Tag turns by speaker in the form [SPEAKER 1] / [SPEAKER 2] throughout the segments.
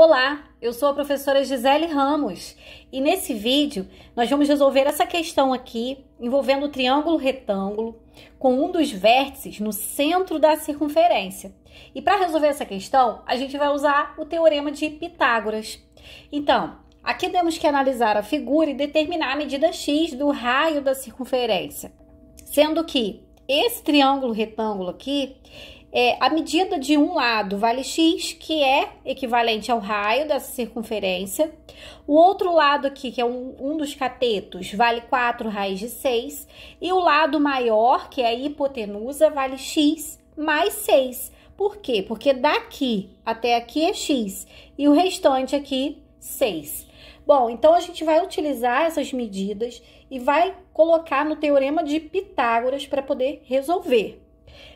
[SPEAKER 1] Olá, eu sou a professora Gisele Ramos e nesse vídeo nós vamos resolver essa questão aqui envolvendo o triângulo retângulo com um dos vértices no centro da circunferência. E para resolver essa questão, a gente vai usar o teorema de Pitágoras. Então, aqui temos que analisar a figura e determinar a medida x do raio da circunferência, sendo que esse triângulo retângulo aqui é, a medida de um lado vale x, que é equivalente ao raio dessa circunferência. O outro lado aqui, que é um, um dos catetos, vale 4 raiz de 6. E o lado maior, que é a hipotenusa, vale x mais 6. Por quê? Porque daqui até aqui é x e o restante aqui, 6. Bom, então a gente vai utilizar essas medidas e vai colocar no teorema de Pitágoras para poder resolver.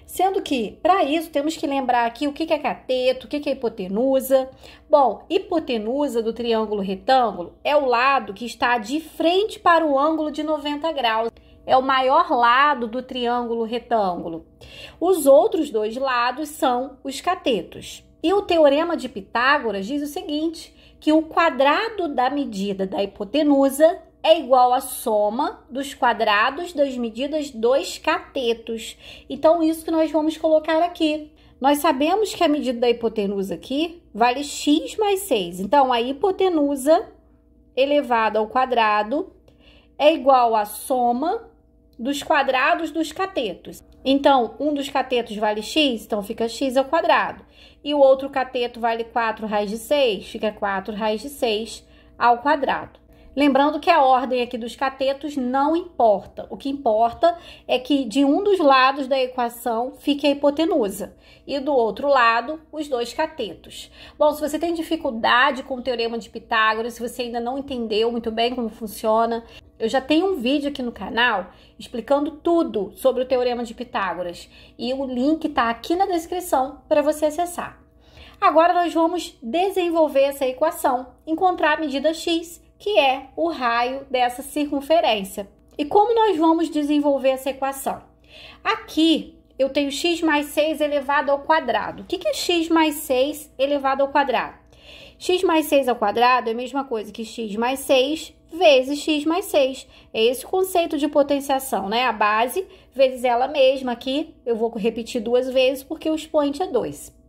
[SPEAKER 1] Sendo que, para isso, temos que lembrar aqui o que é cateto, o que é hipotenusa. Bom, hipotenusa do triângulo retângulo é o lado que está de frente para o ângulo de 90 graus. É o maior lado do triângulo retângulo. Os outros dois lados são os catetos. E o teorema de Pitágoras diz o seguinte: que o quadrado da medida da hipotenusa é igual à soma dos quadrados das medidas dos catetos. Então, isso que nós vamos colocar aqui. Nós sabemos que a medida da hipotenusa aqui vale x mais 6. Então, a hipotenusa elevada ao quadrado é igual à soma dos quadrados dos catetos. Então, um dos catetos vale x, então fica x ao quadrado. E o outro cateto vale 4 raiz de 6, fica 4 raiz de 6 ao quadrado. Lembrando que a ordem aqui dos catetos não importa. O que importa é que de um dos lados da equação fique a hipotenusa e do outro lado os dois catetos. Bom, se você tem dificuldade com o teorema de Pitágoras, se você ainda não entendeu muito bem como funciona, eu já tenho um vídeo aqui no canal explicando tudo sobre o teorema de Pitágoras e o link está aqui na descrição para você acessar. Agora nós vamos desenvolver essa equação, encontrar a medida x que é o raio dessa circunferência. E como nós vamos desenvolver essa equação? Aqui eu tenho x mais 6 elevado ao quadrado. O que é x mais 6 elevado ao quadrado? x mais 6 ao quadrado é a mesma coisa que x mais 6 vezes x mais 6. É esse o conceito de potenciação, né? A base vezes ela mesma aqui. Eu vou repetir duas vezes porque o expoente é 2.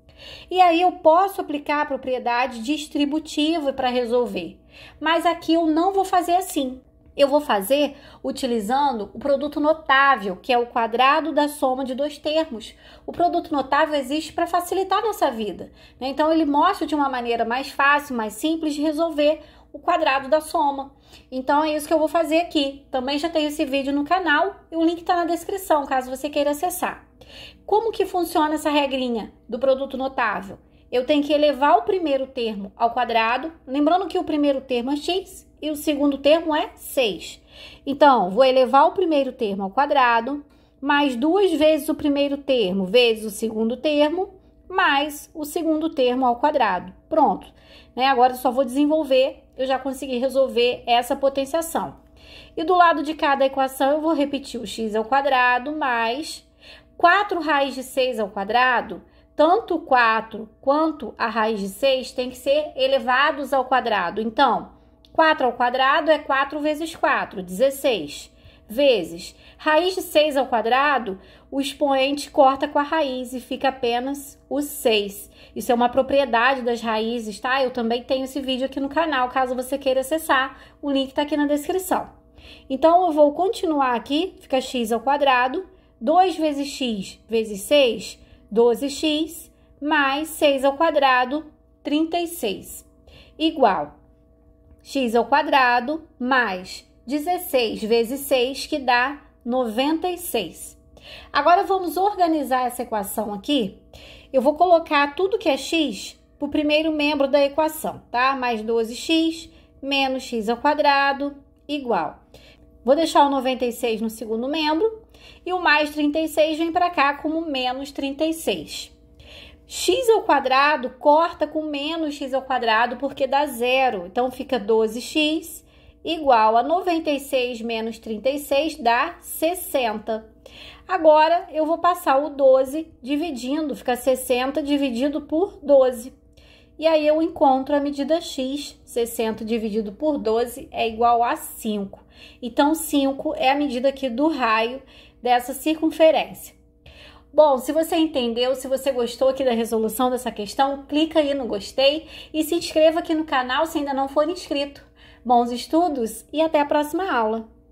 [SPEAKER 1] E aí eu posso aplicar a propriedade distributiva para resolver. Mas aqui eu não vou fazer assim. Eu vou fazer utilizando o produto notável, que é o quadrado da soma de dois termos. O produto notável existe para facilitar a nossa vida. Né? Então, ele mostra de uma maneira mais fácil, mais simples de resolver o quadrado da soma. Então, é isso que eu vou fazer aqui. Também já tem esse vídeo no canal e o link está na descrição, caso você queira acessar. Como que funciona essa regrinha do produto notável? Eu tenho que elevar o primeiro termo ao quadrado, lembrando que o primeiro termo é x e o segundo termo é 6. Então, vou elevar o primeiro termo ao quadrado, mais duas vezes o primeiro termo, vezes o segundo termo, mais o segundo termo ao quadrado. Pronto. Né? Agora eu só vou desenvolver, eu já consegui resolver essa potenciação. E do lado de cada equação, eu vou repetir o x ao quadrado mais 4 raiz de 6 ao quadrado, tanto 4 quanto a raiz de 6 têm que ser elevados ao quadrado. Então, 4 ao quadrado é 4 vezes 4, 16. Vezes raiz de 6 ao quadrado, o expoente corta com a raiz e fica apenas o 6. Isso é uma propriedade das raízes, tá? Eu também tenho esse vídeo aqui no canal, caso você queira acessar, o link tá aqui na descrição. Então, eu vou continuar aqui, fica x ao quadrado 2 vezes x vezes 6, 12x, mais 6 ao quadrado, 36, igual x ao quadrado mais 16 vezes 6, que dá 96. Agora vamos organizar essa equação aqui. Eu vou colocar tudo que é x para o primeiro membro da equação, tá? Mais 12x menos x ao quadrado igual Vou deixar o 96 no segundo membro e o mais 36 vem para cá como menos 36. x ao quadrado corta com menos x ao quadrado porque dá zero. Então fica 12x igual a 96 menos 36 dá 60. Agora eu vou passar o 12 dividindo, fica 60 dividido por 12. E aí eu encontro a medida x, 60 dividido por 12 é igual a 5. Então, 5 é a medida aqui do raio dessa circunferência. Bom, se você entendeu, se você gostou aqui da resolução dessa questão, clica aí no gostei e se inscreva aqui no canal se ainda não for inscrito. Bons estudos e até a próxima aula!